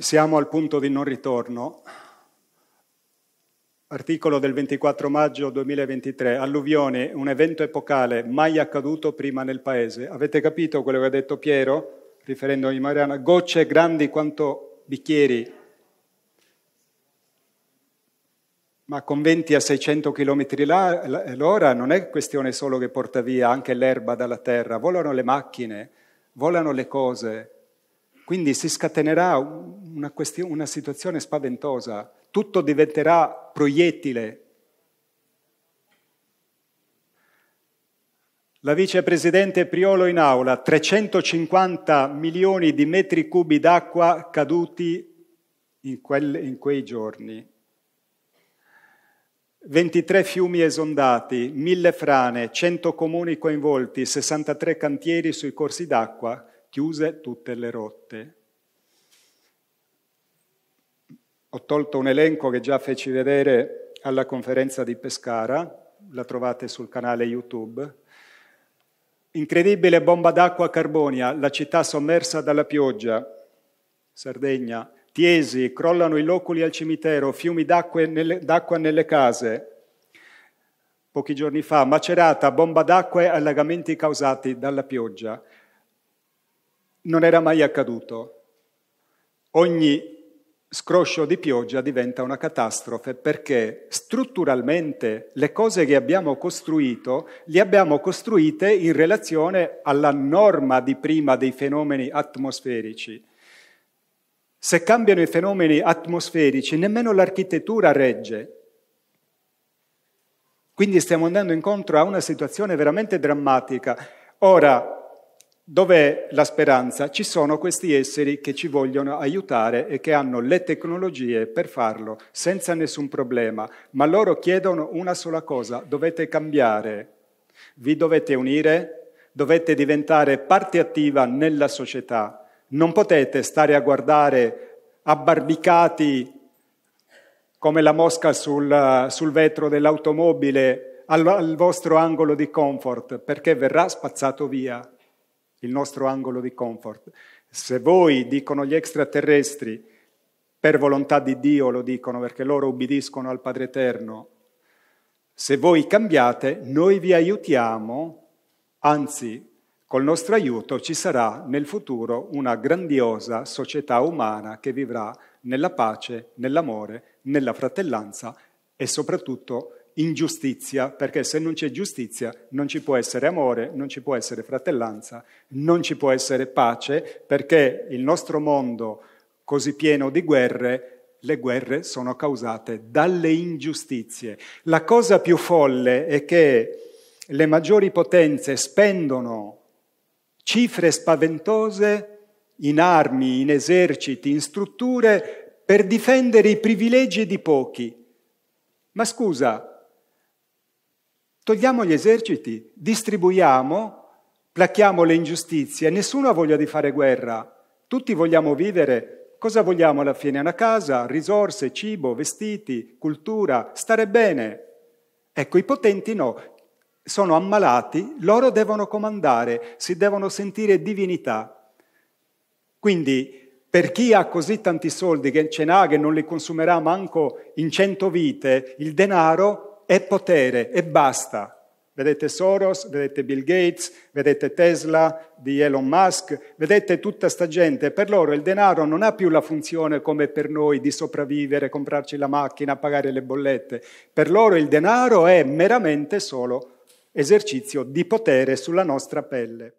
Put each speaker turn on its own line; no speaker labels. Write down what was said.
Siamo al punto di non ritorno. Articolo del 24 maggio 2023, alluvione, un evento epocale mai accaduto prima nel paese. Avete capito quello che ha detto Piero, riferendomi a Mariana? Gocce grandi quanto bicchieri, ma con 20 a 600 km l'ora non è questione solo che porta via anche l'erba dalla terra, volano le macchine, volano le cose, quindi si scatenerà una, question- una situazione spaventosa, tutto diventerà proiettile. La vicepresidente Priolo in aula, 350 milioni di metri cubi d'acqua caduti in, quel, in quei giorni. 23 fiumi esondati, 1000 frane, 100 comuni coinvolti, 63 cantieri sui corsi d'acqua, chiuse tutte le rotte. Ho tolto un elenco che già feci vedere alla conferenza di Pescara, la trovate sul canale YouTube. Incredibile bomba d'acqua a Carbonia, la città sommersa dalla pioggia, Sardegna. Tiesi, crollano i loculi al cimitero, fiumi d'acqua nelle, d'acqua nelle case. Pochi giorni fa, Macerata, bomba d'acqua e allagamenti causati dalla pioggia non era mai accaduto. Ogni scroscio di pioggia diventa una catastrofe perché strutturalmente le cose che abbiamo costruito le abbiamo costruite in relazione alla norma di prima dei fenomeni atmosferici. Se cambiano i fenomeni atmosferici, nemmeno l'architettura regge. Quindi stiamo andando incontro a una situazione veramente drammatica. Ora, Dov'è la speranza? Ci sono questi esseri che ci vogliono aiutare e che hanno le tecnologie per farlo senza nessun problema, ma loro chiedono una sola cosa, dovete cambiare, vi dovete unire, dovete diventare parte attiva nella società, non potete stare a guardare abbarbicati come la mosca sul, sul vetro dell'automobile al, al vostro angolo di comfort perché verrà spazzato via il nostro angolo di comfort. Se voi, dicono gli extraterrestri, per volontà di Dio lo dicono perché loro ubbidiscono al Padre Eterno, se voi cambiate, noi vi aiutiamo, anzi, col nostro aiuto ci sarà nel futuro una grandiosa società umana che vivrà nella pace, nell'amore, nella fratellanza e soprattutto ingiustizia, perché se non c'è giustizia non ci può essere amore, non ci può essere fratellanza, non ci può essere pace, perché il nostro mondo così pieno di guerre, le guerre sono causate dalle ingiustizie. La cosa più folle è che le maggiori potenze spendono cifre spaventose in armi, in eserciti, in strutture per difendere i privilegi di pochi. Ma scusa, Togliamo gli eserciti, distribuiamo, placchiamo le ingiustizie, nessuno ha voglia di fare guerra, tutti vogliamo vivere. Cosa vogliamo alla fine? Una casa, risorse, cibo, vestiti, cultura, stare bene. Ecco, i potenti no, sono ammalati, loro devono comandare, si devono sentire divinità. Quindi per chi ha così tanti soldi che ce n'ha, che non li consumerà manco in cento vite, il denaro è potere e basta. Vedete Soros, vedete Bill Gates, vedete Tesla di Elon Musk, vedete tutta sta gente. Per loro il denaro non ha più la funzione come per noi di sopravvivere, comprarci la macchina, pagare le bollette. Per loro il denaro è meramente solo esercizio di potere sulla nostra pelle.